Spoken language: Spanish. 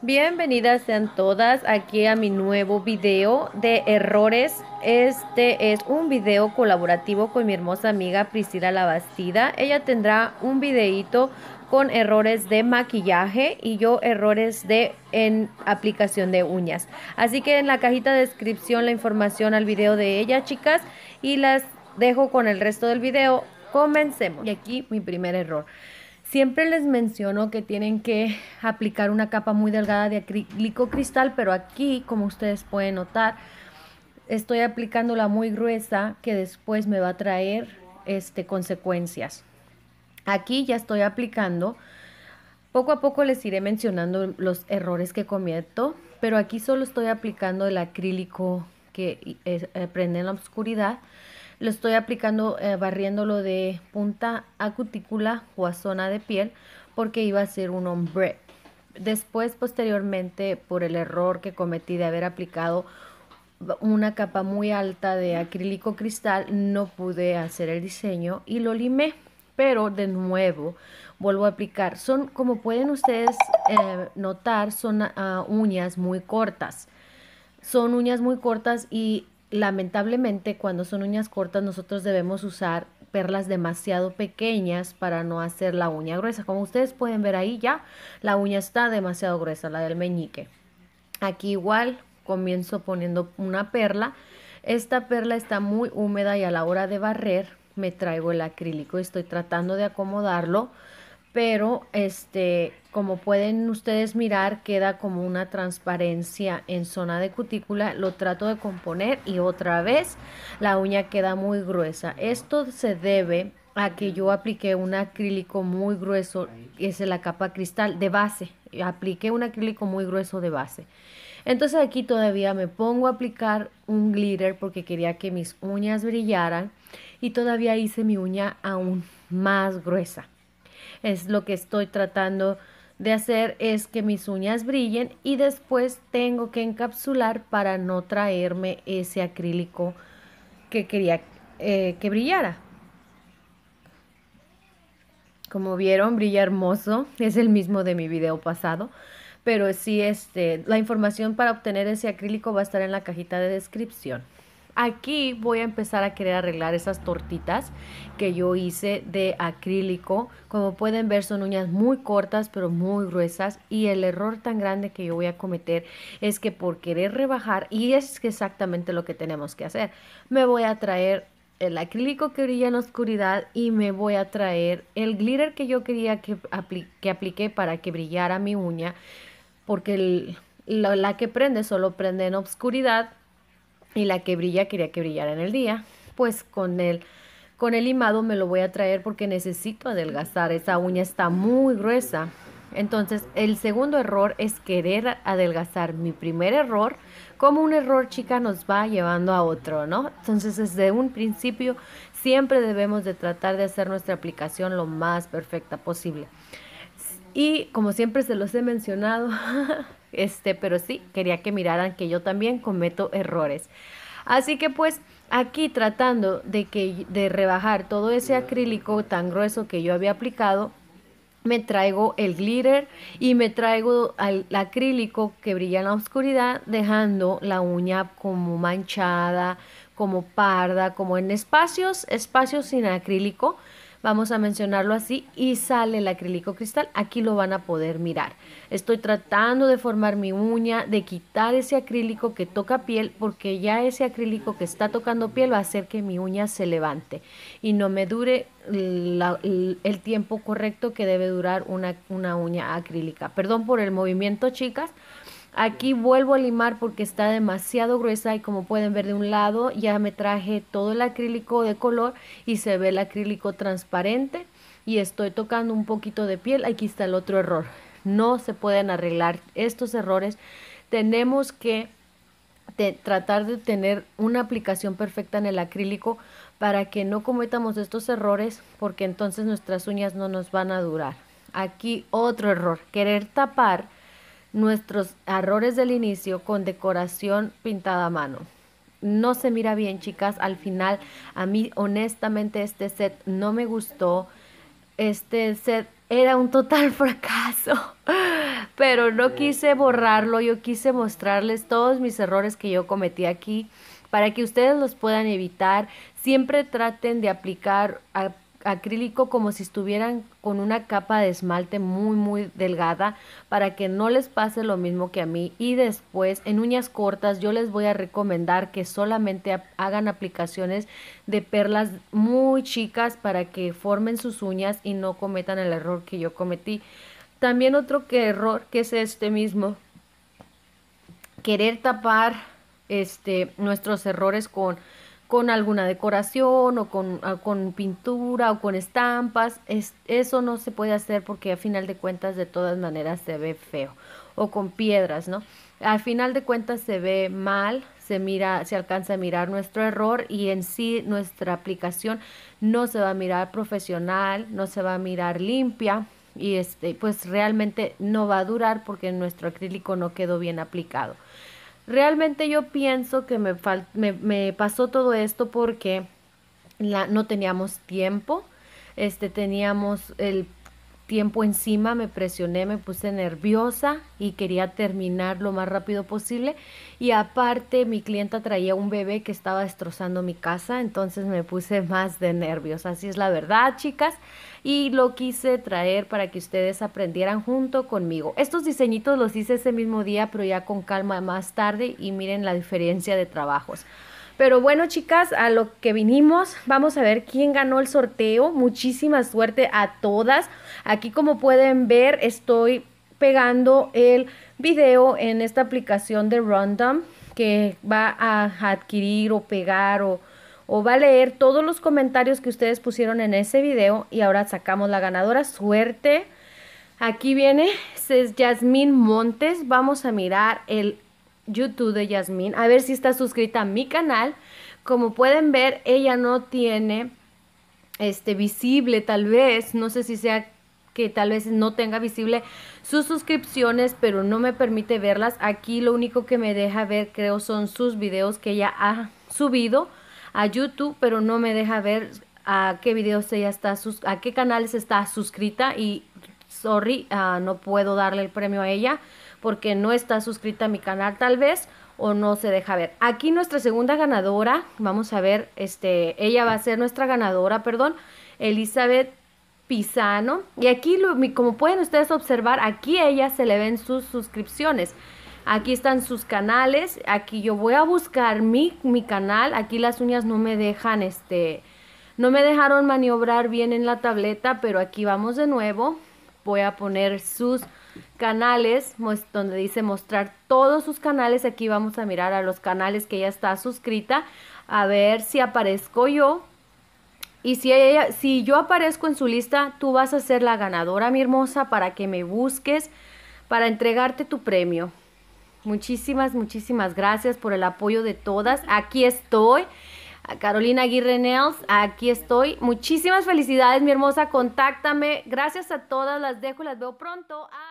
Bienvenidas sean todas aquí a mi nuevo video de errores. Este es un video colaborativo con mi hermosa amiga Priscila Labastida. Ella tendrá un videito con errores de maquillaje y yo errores de en aplicación de uñas. Así que en la cajita de descripción la información al video de ella, chicas, y las dejo con el resto del video. Comencemos. Y aquí mi primer error. Siempre les menciono que tienen que aplicar una capa muy delgada de acrílico cristal, pero aquí, como ustedes pueden notar, estoy aplicándola muy gruesa que después me va a traer este, consecuencias. Aquí ya estoy aplicando. Poco a poco les iré mencionando los errores que cometo, pero aquí solo estoy aplicando el acrílico que eh, prende en la oscuridad lo estoy aplicando eh, barriéndolo de punta a cutícula o a zona de piel porque iba a ser un hombre. Después, posteriormente, por el error que cometí de haber aplicado una capa muy alta de acrílico cristal, no pude hacer el diseño y lo limé. Pero de nuevo, vuelvo a aplicar. Son, como pueden ustedes eh, notar, son ah, uñas muy cortas. Son uñas muy cortas y lamentablemente cuando son uñas cortas nosotros debemos usar perlas demasiado pequeñas para no hacer la uña gruesa. Como ustedes pueden ver ahí ya, la uña está demasiado gruesa, la del meñique. Aquí igual comienzo poniendo una perla. Esta perla está muy húmeda y a la hora de barrer me traigo el acrílico estoy tratando de acomodarlo pero este, como pueden ustedes mirar, queda como una transparencia en zona de cutícula. Lo trato de componer y otra vez la uña queda muy gruesa. Esto se debe a que yo apliqué un acrílico muy grueso, es la capa cristal de base. Apliqué un acrílico muy grueso de base. Entonces aquí todavía me pongo a aplicar un glitter porque quería que mis uñas brillaran y todavía hice mi uña aún más gruesa. Es lo que estoy tratando de hacer es que mis uñas brillen y después tengo que encapsular para no traerme ese acrílico que quería eh, que brillara. Como vieron, brilla hermoso, es el mismo de mi video pasado, pero sí este, la información para obtener ese acrílico va a estar en la cajita de descripción. Aquí voy a empezar a querer arreglar esas tortitas que yo hice de acrílico. Como pueden ver son uñas muy cortas pero muy gruesas y el error tan grande que yo voy a cometer es que por querer rebajar, y es exactamente lo que tenemos que hacer, me voy a traer el acrílico que brilla en oscuridad y me voy a traer el glitter que yo quería que, aplique apliqué para que brillara mi uña porque la que prende solo prende en oscuridad y la que brilla quería que brillara en el día, pues con el, con el limado me lo voy a traer porque necesito adelgazar, esa uña está muy gruesa. Entonces, el segundo error es querer adelgazar. Mi primer error, como un error chica nos va llevando a otro, ¿no? Entonces, desde un principio siempre debemos de tratar de hacer nuestra aplicación lo más perfecta posible. Y como siempre se los he mencionado, este, pero sí, quería que miraran que yo también cometo errores. Así que pues aquí tratando de, que, de rebajar todo ese acrílico tan grueso que yo había aplicado, me traigo el glitter y me traigo al acrílico que brilla en la oscuridad, dejando la uña como manchada, como parda, como en espacios, espacios sin acrílico vamos a mencionarlo así, y sale el acrílico cristal. Aquí lo van a poder mirar. Estoy tratando de formar mi uña, de quitar ese acrílico que toca piel, porque ya ese acrílico que está tocando piel va a hacer que mi uña se levante y no me dure el tiempo correcto que debe durar una, una uña acrílica. Perdón por el movimiento, chicas. Aquí vuelvo a limar porque está demasiado gruesa y como pueden ver de un lado ya me traje todo el acrílico de color y se ve el acrílico transparente y estoy tocando un poquito de piel. Aquí está el otro error. No se pueden arreglar estos errores. Tenemos que tratar de tener una aplicación perfecta en el acrílico para que no cometamos estos errores porque entonces nuestras uñas no nos van a durar. Aquí otro error, querer tapar nuestros errores del inicio con decoración pintada a mano. No se mira bien, chicas. Al final, a mí honestamente este set no me gustó. Este set era un total fracaso. Pero no quise borrarlo. Yo quise mostrarles todos mis errores que yo cometí aquí para que ustedes los puedan evitar. Siempre traten de aplicar acrílico como si estuvieran con una capa de esmalte muy muy delgada para que no les pase lo mismo que a mí y después en uñas cortas yo les voy a recomendar que solamente hagan aplicaciones de perlas muy chicas para que formen sus uñas y no cometan el error que yo cometí. También otro que error que es este mismo, querer tapar este, nuestros errores con con alguna decoración o ah, con, pintura o con estampas. Es, eso no se puede hacer porque a final de cuentas de todas maneras se ve feo. O con piedras, ¿no? Al final de cuentas se ve mal, se mira, se alcanza a mirar nuestro error y en sí nuestra aplicación no se va a mirar profesional, no se va a mirar limpia y este pues realmente no va a durar porque nuestro acrílico no quedó bien aplicado. Realmente yo pienso que me, me, pasó todo esto porque la, no teníamos tiempo, este, teníamos el tiempo encima, me presioné, me puse nerviosa y quería terminar lo más rápido posible. Y aparte mi clienta traía un bebé que estaba destrozando mi casa, entonces me puse más de nervios. Así es la verdad, chicas. Y lo quise traer para que ustedes aprendieran junto conmigo. Estos diseñitos los hice ese mismo día, pero ya con calma más tarde y miren la diferencia de trabajos. Pero bueno, chicas, a lo que vinimos, vamos a ver quién ganó el sorteo. Muchísima suerte a todas. Aquí como pueden ver, estoy pegando el video en esta aplicación de Random que va a adquirir o pegar o, va a leer todos los comentarios que ustedes pusieron en ese video y ahora sacamos la ganadora. Suerte. Aquí viene Yasmín Montes. Vamos a mirar el YouTube de Yasmín, a ver si está suscrita a mi canal. Como pueden ver, ella no tiene este visible tal vez, no sé si sea que tal vez no tenga visible sus suscripciones, pero no me permite verlas. Aquí lo único que me deja ver creo son sus videos que ella ha subido a YouTube, pero no me deja ver a qué videos ella está, sus a qué canales está suscrita y sorry, ah, no puedo darle el premio a ella porque no está suscrita a mi canal tal vez o no se deja ver. Aquí nuestra segunda ganadora, vamos a ver, este, ella va a ser nuestra ganadora, perdón, Elizabeth Pisano. Y aquí, lo, como pueden ustedes observar, aquí a ella se le ven sus suscripciones. Aquí están sus canales, aquí yo voy a buscar mi, mi canal, aquí las uñas no me dejan, este, no me dejaron maniobrar bien en la tableta, pero aquí vamos de nuevo voy a poner sus canales, donde dice mostrar todos sus canales. Aquí vamos a mirar a los canales que ella está suscrita, a ver si aparezco yo. Y si, si yo aparezco en su lista, tú vas a ser la ganadora, mi hermosa, para que me busques, para entregarte tu premio. Muchísimas, muchísimas gracias por el apoyo de todas. Aquí estoy a Carolina Aguirre Nels, aquí estoy. Muchísimas felicidades, mi hermosa, contáctame. Gracias a todas, las dejo y las veo pronto. Ah.